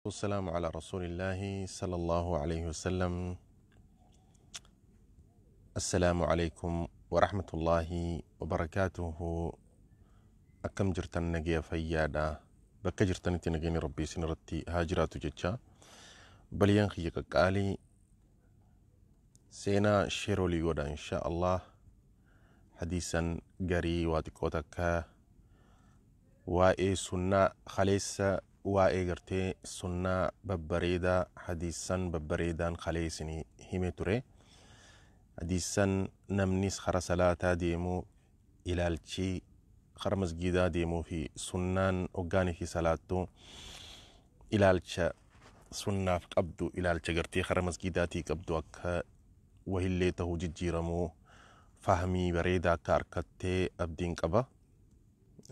والسلام على رسول الله صلى الله عليه وسلم السلام عليكم ورحمة الله وبركاته أكم جرتن نجي فيادا بك جرتن تنجيني ربي سنرتي هاجرات جتشا بل ينخي قالي سينا شيرولي ودا إن شاء الله حديثا قري واتكوتك وإي سنة خليسة waa'ee gartee sunnaa babbareedaa hadiisan babbareedaan kalee isinii hime ture hadiisan namnis kara salaataa deemuu ilaalchii kara masgiidaa deemuu fi sunnaan hoggaanii fi salaattuu ilaalcha sunnaaf qabdu ilaalcha gartee kara masgiidaatii qabdu akka wahillee tahuu jijjiiramuu fahmii bareedaa akka harkattee abdiin qaba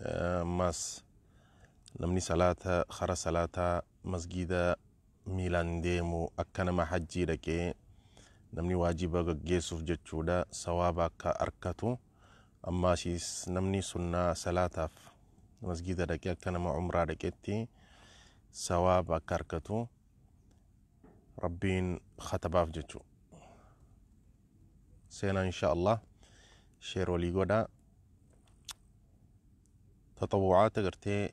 ammas uh, namni salata hara salata masgida miilaan deemu akkanama hajjii dhaqee namni waajiba gaggeessuuf jechuudha sawaaba akka arkatu ammaa shiis namni sunnaa salaataaf masgida dhaqee akka nama umraa dhaqeetti sawaaba akka arkatu rabbiin khatabaaf jechu seenaa insha allah sheer walii godha تطوعات قرتي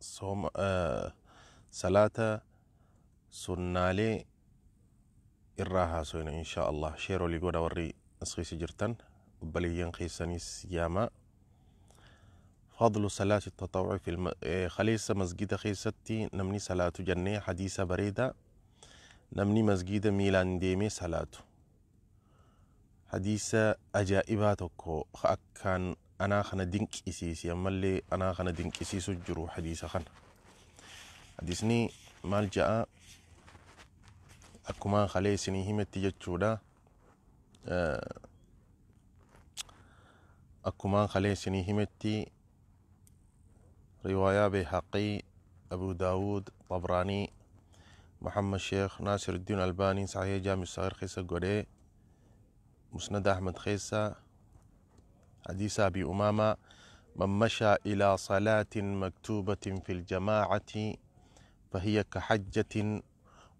sooma salaata sunnaalee irraa haasofna insha allah sheerolii godha warri as keessa jirtan obboliyyaan keessaniis yaamaa فضل صلاة التطوع في الم... خليس مسجد خيستي نمني صلاة جنة حديثة بريدة نمني مسجد ميلان ديمي صلاة حديثة أجائباتك أكان انا خنا دينك اسيس يا مالي انا خنا دينك اسيس جرو حديثا خن حديثني مال جاء اكما خلي سني هي متي جودا آه، اكما خلي سني هي متي روايه بهقي ابو داود طبراني محمد شيخ ناصر الدين الباني صحيح جامع الصغير خيسة قولي مسند احمد خيسة حديث أبي أمامة من مشى إلى صلاة مكتوبة في الجماعة فهي كحجة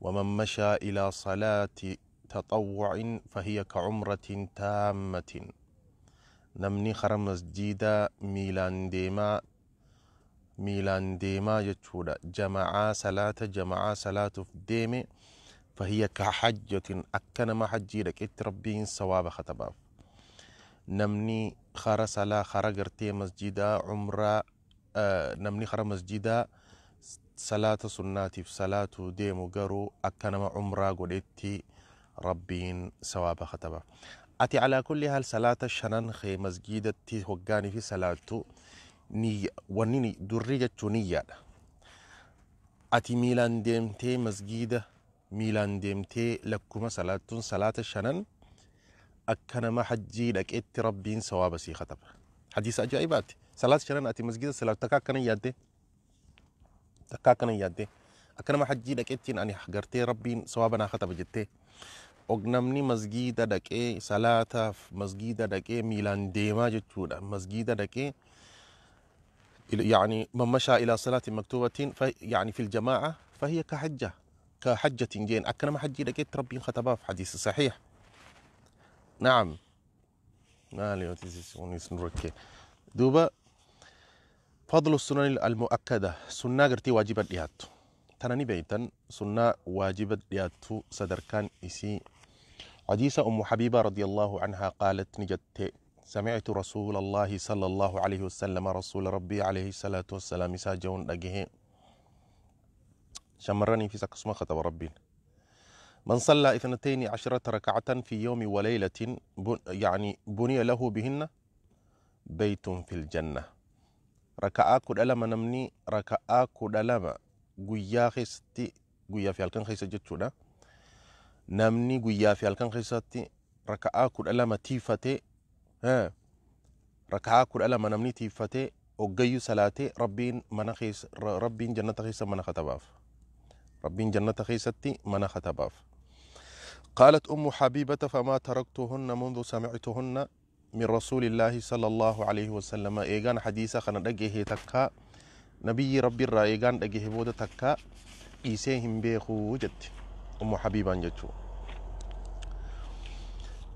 ومن مشى إلى صلاة تطوع فهي كعمرة تامة نمني خر مسجد ميلان ديما ميلان ديما يتشودا جماعة صلاة جماعة صلاة في ديمي فهي كحجة أكنما حجي لك إتربين سواب خطباف نمني خرا سلا خرا قرتي مسجدا عمرة آه، نمني خرا مسجدا صلاة سناتي في صلاة ديمو قرو أكنما عمرة قلت ربين سواب خطبة أتي على كل هال صلاة شنن خي مسجدة وقاني في صلاة ني ونيني درية تونية أتي ميلان ديمتي مسجدة ميلان ديمتي لكما صلاة صلاة شنن أكنا ما حجي لك إت ربين سواب سي خطب حديث أجائبات صلاة شرنا أتي مسجد صلاة تكاكنا يادي تكاكنا يادي ما حجي لك إت أني حجرتي ربين سوابنا خطب جتة جتي ognamni masgiida dhaqee salaataaf masgiida dhaqee miilaan deemaa jechuudha masgiida dhaqee يعني من مشى إلى صلاة مكتوبة في يعني في الجماعة فهي كحجة كحجة جين أكنا ما حجي لك إت ربين خطبها في حديث صحيح نعم duuba فضل sunani المؤكدة سنة gartee واجبة لياتو تناني ni سنة واجبة لياتو صدر كان إسي عديسة أم حبيبة رضي الله عنها قالت نجت سمعت رسول الله صلى الله عليه وسلم رسول ربي عليه الصلاة والسلام ساجون لقيه شمرني في سقسمة خطب ربي من صلى اثنتين عشرة ركعة في يوم وليلة يعني بني له بهن بيت في الجنة ركعة كدلما نمني ركعة كدلما قويا خيستي قويا في الكن خيسة جتشونا نمني قويا في الكن خيسة ركعة كدلما تيفتي ها ركعة كدلما نمني تيفتي وقيو سلاتي ربين منخيس ربين جنة خيسة منخة تباف ربين جنة خيستي منخة تباف قالت أم حبيبة فما تركتهن منذ سمعتهن من رسول الله صلى الله عليه وسلم إيغان حديثة خنا دقيه تكا نبي ربي الرا إيغان دقيه بود تكا إيسيهم بيخو جت أم حبيبة جتشو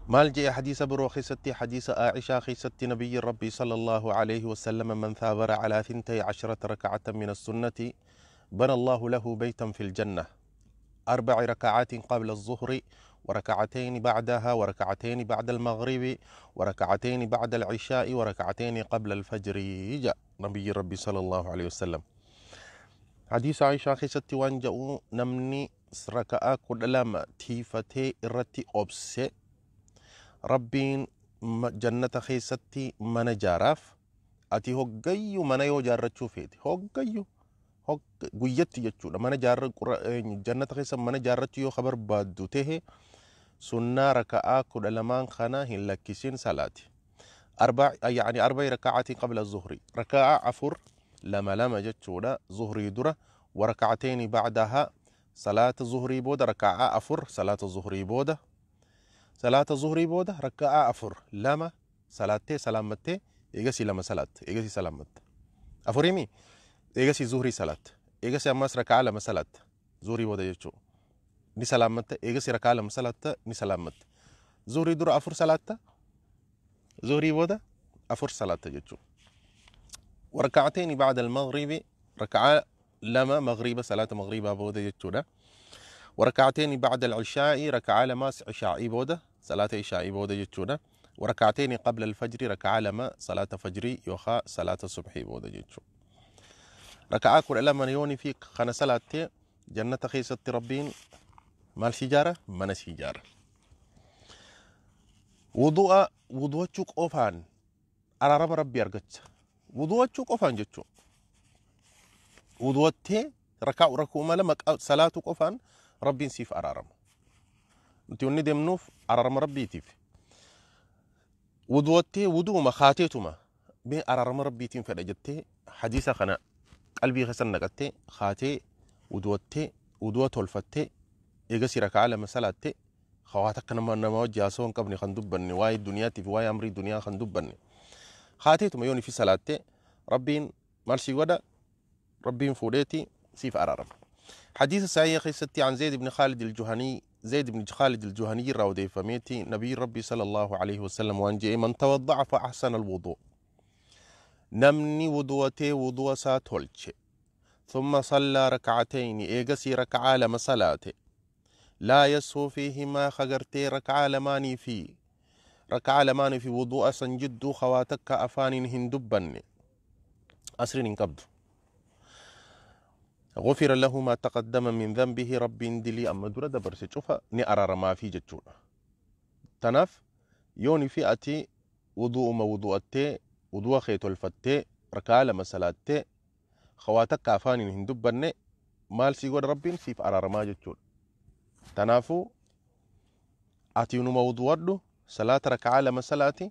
مال جي حديث برو خيستي حديث عائشة خيستي نبي ربي صلى الله عليه وسلم من ثابر على ثنتي عشرة ركعة من السنة بنى الله له بيتا في الجنة أربع ركعات قبل الظهر وركعتين بعدها وركعتين بعد المغرب وركعتين بعد العشاء وركعتين قبل الفجر جاء نبي ربي صلى الله عليه وسلم حديث عائشة خيستي وان جاءوا نمني ركعة كدلما تيفتي إرتي أبسي ربين جنة خيستي من جاراف أتي هو من يو جارتشو فيتي هو guyyatti jechuudha mana jaarra jannata keessa mana jaarratti yoo ka barbaaddu tahe sunnaa raka'aa kudha lamaan kana hin lakkisin salaati yani arba'i raka'aatiin qabla zuhri raka'aa afur lama lama jechuudha zuhrii dura waraka'ateeni bacdaha salaata zuhrii booda raka'aa afur salaata zuhrii booda salaata zuhrii booda raka'aa afur lama salaattee salaammattee eegasii lama salaatte eegasii salaammatte afurimii eegasii zuhurii salaatte eegasii ammas rakaa lama salaatte zuhurii booda jechuudha ni salaammatte eegasii rakaa lama salaatte ni salaammatte zuhurii dura afur salaatte zuhurii booda afur salaatte jechuudha warkacteeni bacda almagribi rakcaa lama magriba salaata magribaa booda jechuudha warkacteeni bacda alcishaa'i rakcaa lamaas cishaa'ii booda salaata ishaa'ii booda jechuudha وركعتين قبل الفجر ركعة لما صلاة فجري يوخا صلاة صبحي بودا جيتشو لك آكل إلا من يوني فيك خنسلاتي جنة خيسة ربين مال شجارة من شجارة وضوء وضوء تشوك أوفان رب ربي أرقت وضوء تشوك أوفان جتشو وضوء تي ركع ركو مالا صلاة أوفان ربي نسيف أرارم أنت وني دمنوف أرارم ربي تيف وضوء تي وضوء ما خاتيتما بين أرارم ربي تيم فلا حديثة خناء qalbii keessa naqattee kaatee uduwattee uduwa tolfattee eega si rakaa lama salaattee hawaata akka nama nama wajjin haasoo hin qabne kan dubbanne waa'ee duniyaatiif waa'ee amrii duniyaa kan dubbanne haateetuma yoon ifi salaattee rabbiin maal si godha rabbiin fuudheeti siif araarama. حديث سعي خيستي عن زيد بن خالد الجهني زيد بن خالد الجهني راودي فميتي نبي ربي صلى الله عليه وسلم وانجي من توضع فأحسن الوضوء نمني ودوتي ودو ساتولتشي ثم صلى ركعتين إيغسي ركعة لما صلاتي لا يسو فيهما خغرتي ركعة لماني فيه ركعة لماني في وضوء سنجدو خواتك أفان هندبني أسرين قبض غفر له ما تقدم من ذنبه رب دلي أما دورة دبرسي شوفا نأرى ما في جتشونا تناف يوني في أتي وضوء ما وضوء أتي udwa kee tolfattee rakaa lama salaattee khawaatakka afaaniin hin dubbanne maal sii godha rabbiin siif araaramaa jechuudha tanaafuu atiinuma udwadhu salaata rakaa lama salaati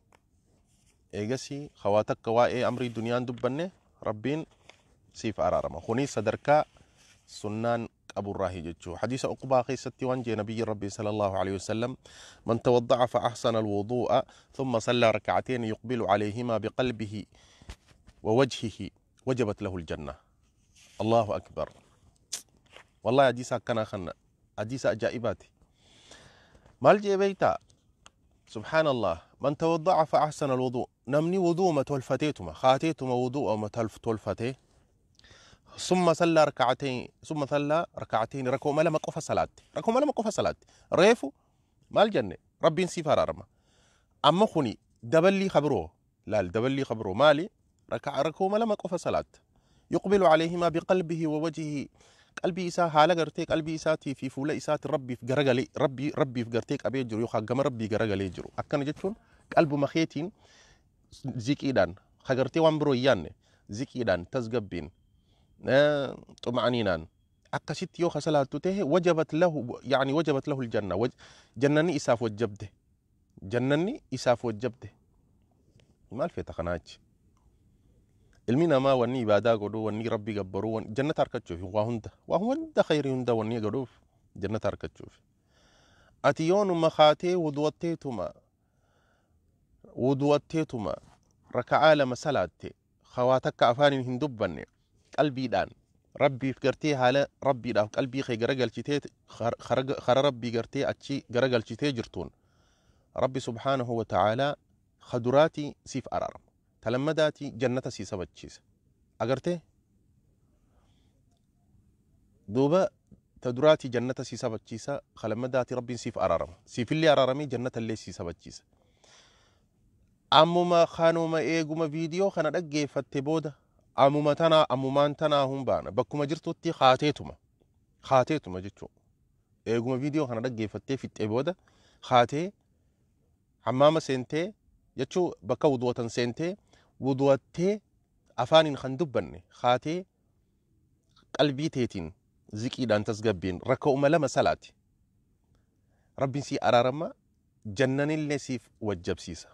eegasii khawaatakka waa'ee amrii duniyaan dubbanne rabbiin siif araarama kunis sadarkaa sunnaan أبو الراهي جدشو حديث أقبا أخي ستوان نبي ربي صلى الله عليه وسلم من توضع فأحسن الوضوء ثم صلى ركعتين يقبل عليهما بقلبه ووجهه وجبت له الجنة الله أكبر والله أديسا كان أخنا أديسا جائباتي ما الجيبيتا سبحان الله من توضع فأحسن الوضوء نمني وضوء ما تولفتيتما خاتيتما وضوء ما تولفتيتما ثم صلى ركعتين ثم صلى ركعتين ركوع ملا مقف صلاة ركوع ملا مقف صلاة ريفو مال جنة ربي سفارة رما أما خني دبلي خبره لا دبلي خبره مالي ركع ركوع ملا مقف صلاة يقبل عليهما بقلبه ووجهه qalbii isaa haala gartee qalbii isaatii fi fuula isaati rabbiif garagalee rabbii rabbiif gartee qabee jiru yookaan gama rabbii garagalee jiru akkana jechuun qalbuma keetiin ziqiidhaan hagartee waan biroo hin yaanne ziqiidhaan tasgabbiin طمأنينة أكشت يو خسلا توته وجبت له يعني وجبت له الجنة وج... جنني إساف وجبته جنني إساف وجبته ما الفي تقناج المينا ما وني بادا قدو وني ربي قبرو وني جنة تركتشوف وهم ده وهم ده خير يندا وني قدوف جنة تركتشوف أتيون ما خاتي ودوتيتما ودوتيتما ركعالة مسلاتي خواتك أفاني هندوب بني قلبي دان ربي فكرتي هلا ربي دا قلبي خي غرغل تشي خر خر ربي غرتي اتشي غرغل تشي جرتون ربي سبحانه وتعالى خدراتي سيف ارار تلمداتي جنته سي سبتشيس اغرتي دوبا تدراتي جنته سي سبتشيس خلمداتي ربي سيف ارار سيف اللي ارارمي جنته اللي سي سبتشيس أمو ما خانو ما إيه ما فيديو خانا دقي فتبودة ammuma tanaa ammumaan tanaa hun baana bakkuma jirtutti haateetuma haateetuma jechuun eeguma viidiyoo kana dhaggeeffattee fixee booda haatee hammaama seentee jechuu bakka wuduwatan seentee wuduwattee afaaniin kan dubbanne haatee qalbii teetiin ziqiidhaan tasgabbiin rakkouma lama salaati rabbiin sii araarama jannanillee siif wajjabsiisa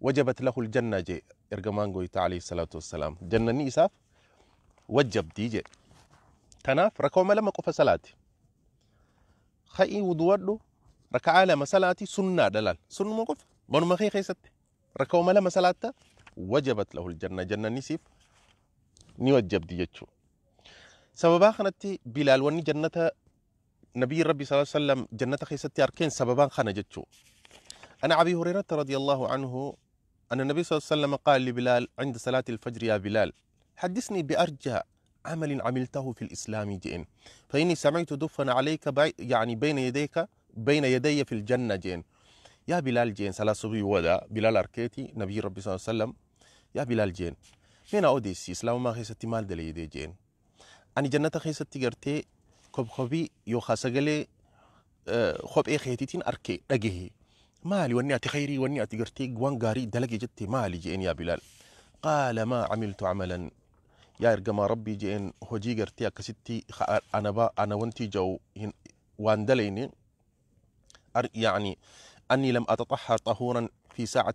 wajabat lahul janna jee ergamaan goytaa alayhi salaatu wassalaam jannanni isaaf wajjabdii jee kanaaf rakkooma lama qofa salaati ha'i wuduwadhu raka'aa lama salaati sunnaa dhalaal sunnuma qofa manuma kee keessatti rakkooma lama salaatta wajabat lahul janna jannanni siif ni wajjabdi jechuu sababaa kanatti bilaal wanni jannata نبي ربي صلى الله عليه وسلم جنة خيستي أركين سببان خنا جتشو أنا أبي هريرة رضي الله عنه أن النبي صلى الله عليه وسلم قال لبلال عند صلاة الفجر يا بلال حدثني بأرجى عمل عملته في الإسلام جئن فإني سمعت دفن عليك يعني بين يديك بين يدي في الجنة جئن يا بلال جئن صلاة صبي ودا بلال أركيتي نبي ربي صلى الله عليه وسلم يا بلال جئن من أوديسي إسلام ما خيستي مال دلي يدي جئن أني جنة خيستي قرتي كب خبي يو خاسقلي آه، خب إيه تين أركي رجيه مالي ونياتي خيري ونياتي قرتيق قاري دلقي جتي مالي جئين يا بلال قال ما عملت عملا يا رقما ربي جئين هجي قرتيا كستي أنا با أنا وانتي جو واندليني يعني أني لم أتطهر طهورا في ساعة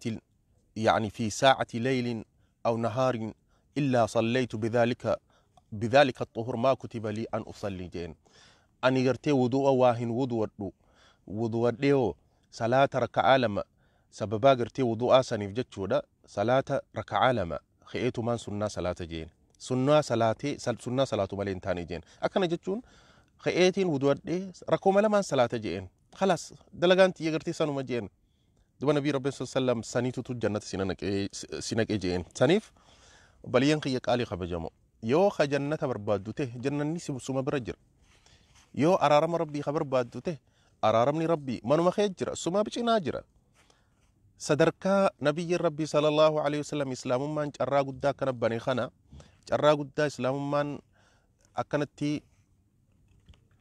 يعني في ساعة ليل أو نهار إلا صليت بذلك بذلك الطهور ما كتب لي أن أصلي جين أني قرتي وضوء واهن وضوء وضوء ديو salaata raka'aa lama sababaa gartee wudu'aa saniif jechuudha salaata raka'aa lama ka'eetumaan sunnaa salaata jeen sunnaa salaatee sunnaa salaatu malee hin taane jeen akkana jechuun ka'eetiin wudu'adhee rakkooma lamaan salaata jeen خلاص دلغان تي غرتي سانو مجين دوبنا بي ربي صلى الله عليه وسلم سنيتو تو جنة سينك جين سنيف بل ينقي قالي خبجمو يو خجنة بربادوته جنة نسي سوما برجر يو أرارم ربي خبر بادوته أرارمني ربي منو خيجر سما بيجي ناجرة سدركا نبي ربي صلى الله عليه وسلم إسلام من جرى قدا كان بني خنا جرى قدا إسلام من أكنتي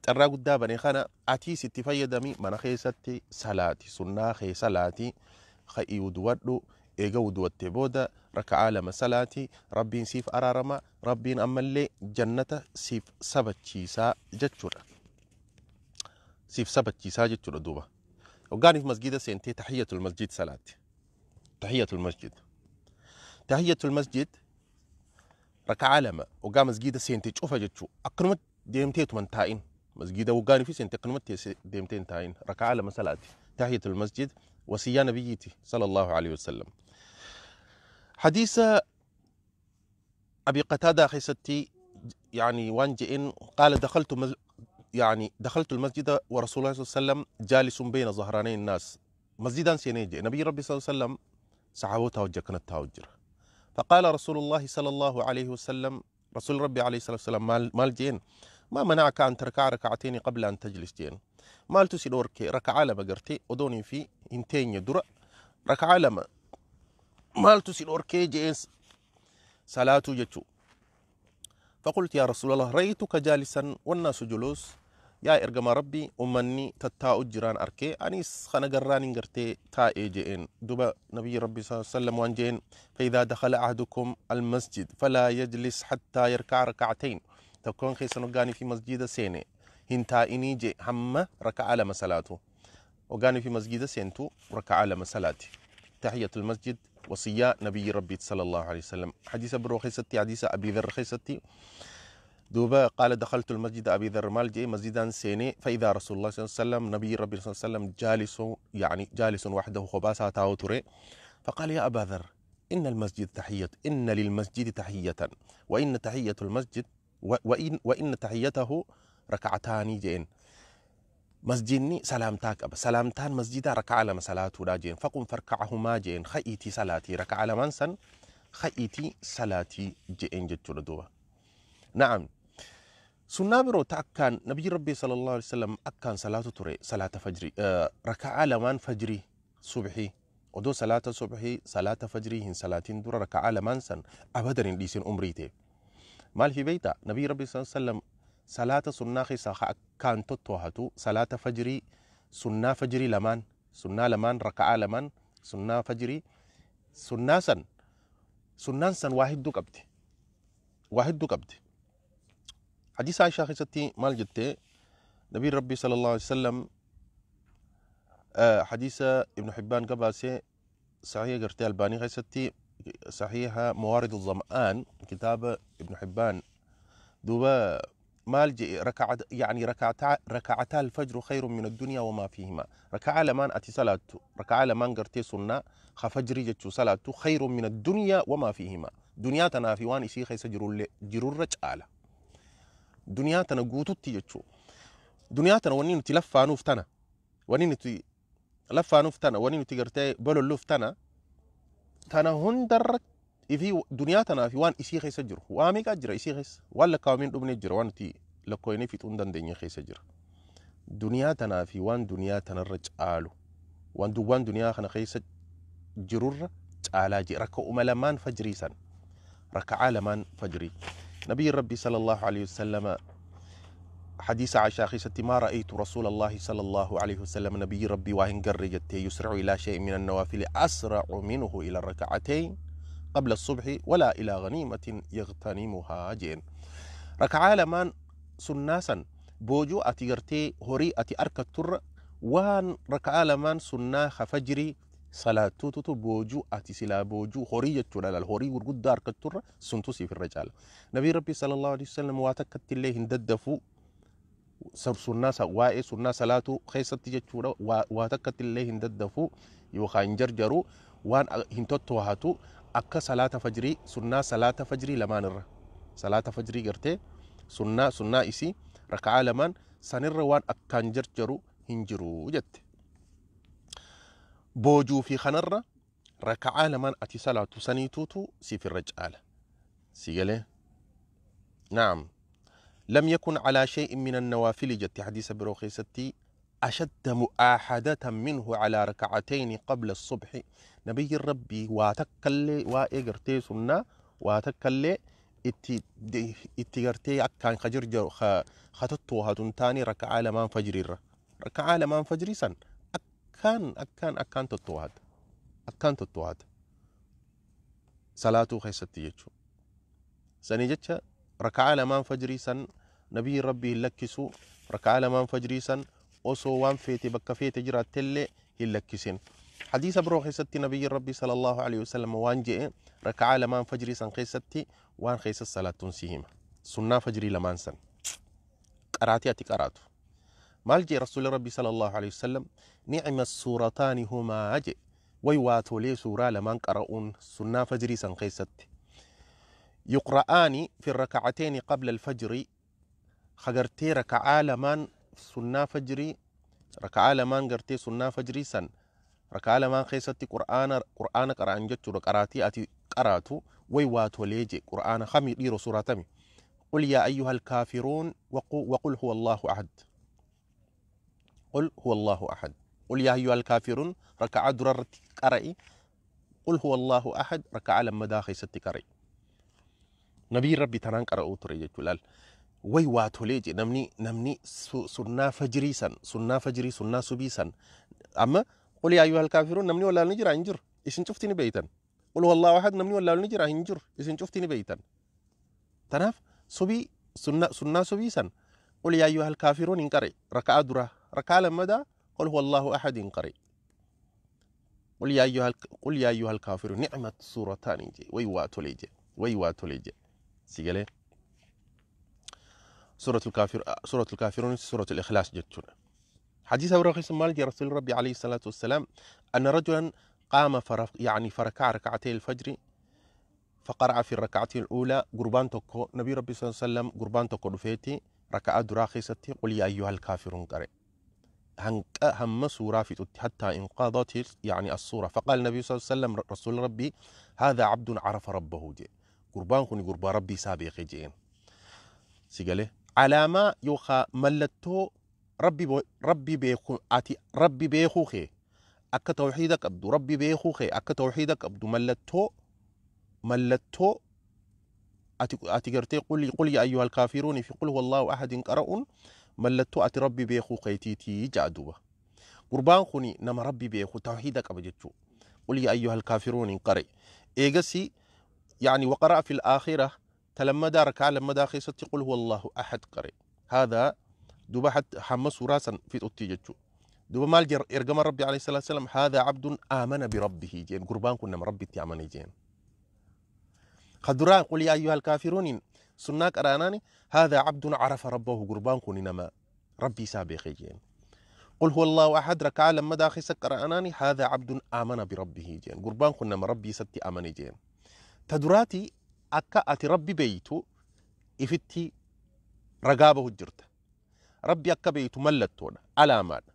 جرى قدا بني خنا أتي ستي فيدمي من خيستي صلاتي سنة خي صلاتي خي ودودو إيجا ودوت بودا ركع عالم صلاتي ربي سيف أرارما ربي لي جنة سيف سبتشيسا جتشورا سيف سبت ساجد تلدوبة وقاني في مسجد سنتي تحية المسجد صلاة تحية المسجد تحية المسجد ركع علما وقام مسجد سنتي شوفها جتشو أقرمت ديمتي تمن تاين مسجد وقاني في سنتي أقرمت ديمتين تاين ركع علما صلاة تحية المسجد وسيا نبيتي صلى الله عليه وسلم حديث أبي قتادة خيستي يعني وان جئن قال دخلت يعني دخلت المسجد ورسول الله صلى الله عليه وسلم جالس بين ظهراني الناس مسجدا سينيجي نبي ربي صلى الله عليه وسلم سعوا توجه كانت توجر فقال رسول الله صلى الله عليه وسلم رسول ربي عليه الصلاة والسلام مال جين ما منعك أن تركع ركعتين قبل أن تجلس جين مال تسيدورك ركعة لما قرتي ودوني في انتين يدر ركعة لما مال تسيدورك جين صلاة جتشو فقلت يا رسول الله رأيتك جالسا والناس جلوس يا إرجم ربي أمني تتاء الجيران أركي أنيس خنا جران إنجرتي تاء إيجئين دوبا نبي ربي صلى الله عليه وسلم وانجين فإذا دخل أحدكم المسجد فلا يجلس حتى يركع ركعتين تكون خيسا نقاني في مسجد سيني إني جي هم ركع على مسلاته وقاني في مسجد سينتو ركع على مسلاتي تحية المسجد وصية نبي ربي صلى الله عليه وسلم حديث بروخيستي حديث أبي ذر خيستي دوبا قال دخلت المسجد أبي ذر مالجي مسجدا سيني فإذا رسول الله صلى الله عليه وسلم نبي ربي صلى الله عليه وسلم جالس يعني جالس وحده خباسة تاوتري فقال يا أبا ذر إن المسجد تحية إن للمسجد تحية وإن تحية المسجد وإن, وإن تحيته ركعتان جين مسجدني سلام تاك أبا سلام تان مسجد ركع على صلاته دا فقم فركعهما جين خيتي سلاتي ركع على منسن خيتي سلاتي جين جتشو دوبا نعم سنة برو تأكّن نبي ربي صلى الله عليه وسلم أكّن صلاة تري صلاة فجري أه ركع من فجري صبحي ودو صلاة صبحي صلاة فجري هن صلاة دور ركع لمان سن أبدا ليسن أمريته مال في بيتا نبي ربي صلى الله عليه وسلم salaata sunnaa keessaa akkaan tottoohatu salaata fajirii sunnaa fajirii lamaan sunnaa lamaan raka'aa lamaan sunnaa fajirii sunnaa san sunnaan san waa hedduu qabdi waa hedduu qabdi hadiisa Aishaa keessatti maal jettee nabiin rabbii sallallahu alaihi wasallam hadiisa ibnu Hibbaan gabaasee صحيح قرتي الباني غيستي صحيحة موارد الظمآن كتاب ابن حبان دوبا مالجئ ركعت يعني ركعتا ركعتا الفجر خير من الدنيا وما فيهما ركعة لمان أتي صلاة ركعة لمان قرتي سنة خفجر جت صلاة خير من الدنيا وما فيهما دنيا تنافيوان إسي خيس جرول جرول رجالة دنيا قوتت تيجتشو دنيا تنا وني تلفا نفتنا وني تي لفا نفتنا وني تي قرتي بلو لفتنا تنا هندرك ifi duniyaa tanaaf waan isii keessa jiru waa meeqaa jira isii keessa waan lakkaawameen dhumne jira waan nuti lakkoofnee fixuun dandeenye keessa jira duniyaa tanaa fi waan duniyaa tanarra caalu waan duwwaan duniyaa kana keessa jirurra caalaa jee rakka uma lamaan fajrii san raka'aa lamaan fajrii nabiyyi rabbi sallallahu alaihi wasallam حديث عائشة خيستي ما رأيت رسول الله صلى الله عليه وسلم نبي ربي واهن قرجت يسرع إلى شيء من النوافل أسرع منه إلى الركعتين قبل الصبح ولا إلى غنيمة يغتنمها جين ركعالمان سناسا بوجو أتيرتي هوري أتي أركتر وان ركعالمان سناخ فجري salaattotutu boojuu ati silaa boojuu horii jechuudha laal horii gurguddaa harkatti turre suntu siif irra caala nabii rabbii sallallahu alaihi wasallam waa takkatti illee hin daddafu sunnaa waa'ee sunnaa salaatuu keessatti jechuudha waa takkatti illee hin daddafu yookaan hin jarjaru waan hin tottoohatu akka salaata fajrii sunnaa salaata fajrii lamaan irra salaata fajrii gartee sunnaa sunnaa isii raka'aa lamaan sanirra waan akkaan jarjaru hin jiru jette boojuu fi kanarra raka'aa lamaan ati salaatu saniituutu siifirra caala si galee naam lam yakun calaa shay'in min annawaafili jette hadiisa biroo keessatti أشد مؤاحدة منه على ركعتين قبل الصبح نبي ربي واتكل وإقرتي سنة واتكل إتقرتي أكان خجر جر خططتو هاتون تاني ركعة لمان فجري ركعة لمان فجري سن أكان أكان أكان تطو هات أكان تطو هات صلاتو خيستي يجو سني جتش ركعة لمان فجري سن نبي ربي لكسو ركعة لمان فجري سن osoo waan feete bakka feete jiraattellee hin lakkisin hadiisa biroo keessatti nabiyyi rabbii sallallahu alaihi wasallam waan je'e raka'aa lamaan fajrii san keessatti waan keessa salaattuun si hima sunnaa fajrii lamaan san qaraatee ati qaraatu maal jee rasuuli rabbii sallallahu alaihi wasallam ni'ima suurataani humaa je way waatolee suuraa lamaan qara'uun sunnaa fajrii san keessatti yuqra'aani fi raka'ateeni qabla alfajri hagartee raka'aa lamaan sunnaa fajrii rakaa lamaan gartee sunnaa fajrii san rakaa lamaan keessatti qur'aana qur'aana qara'an jechuudha qaraatii ati qaraatu way waa tolee je qur'aana hamii dhiiro suraatame قل يا أيها الكافرون وقل هو الله أحد قل هو الله أحد قل يا أيها الكافرون ركع دررت قرأي قل هو الله أحد ركع لما داخل ست قرأي نبي ربي تنان قرأو تريد جلال way waa tolee jedhe namni namni sunnaa fajrii san sunnaa fajrii sunnaa subii san amma qul yaa ayyuhal kafirun namni wallaalu ni jira hin jiru isin cufti ni beeytan qul wallaahu ahad namni wallaalu ni jira hin jiru isin cufti ni beeytan tanaaf subii sunnaa subii san qul yaa ayyuhal kaafiruun hin qare raka'aa dura raka'aa lammadaa qul wallaahu ahad hin qare قل يا أيها قل يا أيها الكافرون نعمة صورتان جي وي واتولي جي وي واتولي سورة الكافر آه، سورة الكافرون سورة الإخلاص جتنا حديث أبو رخيص مالك رسول ربي عليه الصلاة والسلام أن رجلا قام فرق يعني فركع ركعتي الفجر فقرع في الركعة الأولى قربان توكو نبي ربي صلى الله عليه وسلم قربان توكو دفيتي ركعة دراخي ستي قل يا أيها الكافرون قرئ هنك هم سورة في حتى انقاضت يعني الصورة فقال النبي صلى الله عليه وسلم رسول ربي هذا عبد عرف ربه دي قربان كوني قربان ربي سابق جين سيقاله إيه؟ علامة يوخا ملتو ربي بو ربي بيخو أتي ربي بيخو خي أك توحيدك أبدو ربي بيخو خي أك توحيدك أبدو ملتو ملتو أتي أتي قرتي قولي قولي أيها الكافرون في قل هو الله أحد قرأ ملتو أتي ربي بيخو خي تي تي جادوبة قربان خوني نما ربي بيخو توحيدك أبجتو قولي أيها الكافرون قرئ إيجسي يعني وقرأ في الآخرة فلما دارك على لما دا قل هو الله أحد قري هذا دوبا حتى حمس راسا في أوتي دوبا مال جر إرقم ربي عليه الصلاة والسلام هذا عبد آمن بربه جين قربان كنا ربي تعمني جين خدران قل يا أيها الكافرون سناك أراناني هذا عبد عرف ربه قربان كنا ربي سابقي جين قل هو الله أحد ركع لما داخل سكر أناني هذا عبد آمن بربه جين قربان كنا ربي ستي آمني جين تدراتي أكا أتي ربي بيتو إفتي رقابه bahu ربي أكا بيتو beeytu على alaamaadha.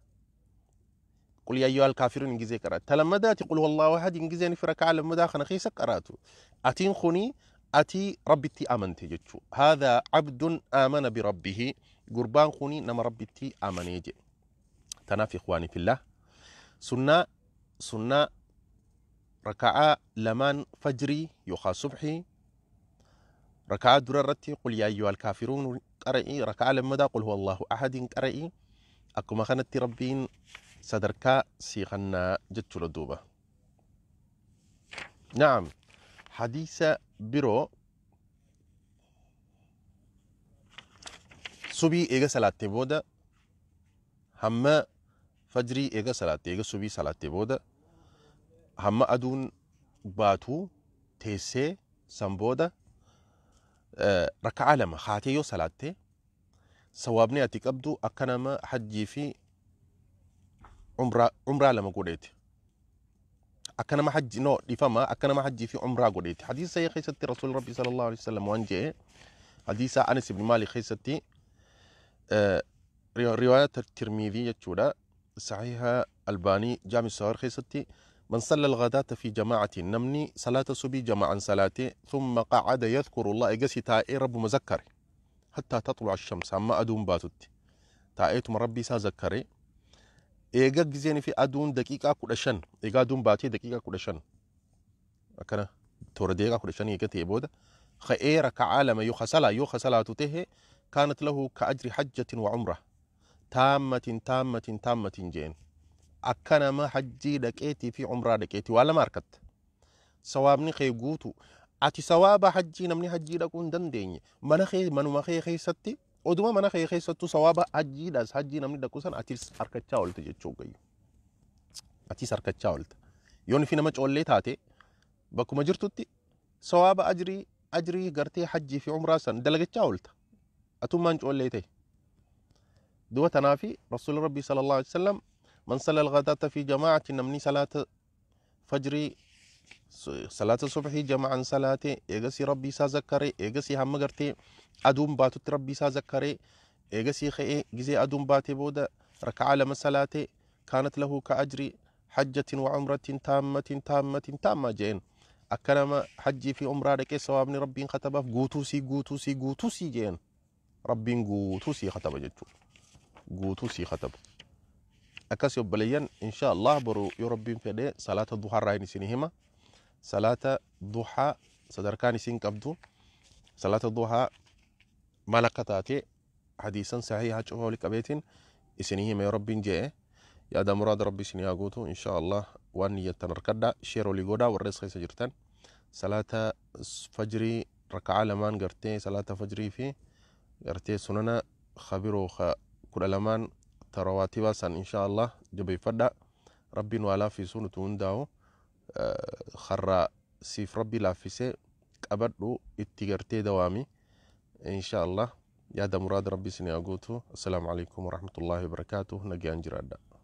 قل يا أيها الكافرون إن جزي قرأت تلمدات قل والله أحد إن جزي نفرك على مدى خنا خيسك قرأته أتين خوني أتي ربتي آمنت جتشو هذا عبد آمن بربه قربان خوني نما ربي تي آمن يجي تنافي إخواني في الله سنة سنة ركعة لمن فجري يخا صبحي ركعة درا رتي قل يا أيها الكافرون قرئي ركعة لما دا قل هو الله أحد قرئي أكما خنت ربين صدرك سيخنا جت لدوبة نعم حديث برو سبي إيجا سلاتي بودا هم فجري إيجا سلاتي إيجا سبي سلاتي بودا هم أدون باتو تيسي سمبودا raka'aa lama haatee yoo salaatte sawaabni ati qabdu akka nama hajjii fi umraa lama godheeti. Akka nama hajji noo dhifama akka nama hajjii fi umraa godheeti. Hadiisa sahih keessatti rasuulli rabbi sallallahu alaihi wasallam waan jee hadiisa Anas ibn Maalik keessatti riwaayaa Tirmiizii jechuudha sahiha Albaanii jaami sawar keessatti من صلى الغداة في جماعة نمني صلاة سبي جماعة صلاة ثم قعد يذكر الله إجسي تائي رب مذكر حتى تطلع الشمس أما أدون باتت تائيتم ربي ساذكري إيجا جزيني في أدون دقيقة كودشن إيجا أدون باتي دقيقة كودشن أكنا تور دقيقة كودشن إيجا تيبودا خير كعالم يخسلا يخسلا تته كانت له كأجر حجة وعمرة تامة تامة تامة جين akkanama hajjii dhaqeetii fi umraa dhaqeetii waa lama harkatta sawaabni kee guutu ati sawaaba hajjii namni hajjii dhaquu hin dandeenye mana kee manuma kee keessatti oduma mana kee keessattuu sawaaba hajjiidhaas hajjii namni dhaqu san atis harkachaa oolta jechuu gayyu atis harkachaa oolta yoon fi nama coollee taate bakkuma jirtutti sawaaba ajrii ajrii gartee hajjii fi umraa san dalagachaa oolta atummaan coollee ta'e duba tanaafi rasuuli rabbii sallallahu alaihi wasallam من صلى الغداة في جماعة نمني صلاة فجر صلاة الصبح جماعة صلاة إيغسي ربي سازكري إيغسي هم غرتي أدوم باتو ربي سازكري إيغسي خي جزي أدوم باتي بودا ركعة لما صلاة كانت له كأجر حجة وعمرة تامة تامة تامة جين أكنما حجي في عمرة لك سوابني ربي ختبه قوتوسي قوتوسي قوتوسي جين ربي قوتوسي خطبه جتو قوتوسي خطبه أكاسي بليان إن شاء الله برو يربين في دي صلاة الضحى راين سينهما صلاة الضحى صدركاني سين كبدو صلاة الضحى ملكتاتي حديثا صحيحا شوفوا لك أبيتين إسنهما يربين جاء يا دا مراد ربي سنيا قوتو إن شاء الله وأن يتنركدا شيرو لقودا والرزق سجرتان صلاة فجري ركعة لمان قرتي صلاة فجري في قرتي سننا خبرو خ كل لمان ترواتبا سان إن شاء الله جبي فدا ربي ولا في سونو تون آه، خرا سيف ربي لافسه قبدو اتغرتي دوامي إن شاء الله يا دا مراد ربي سني أقوتو السلام عليكم ورحمة الله وبركاته نجي أنجراد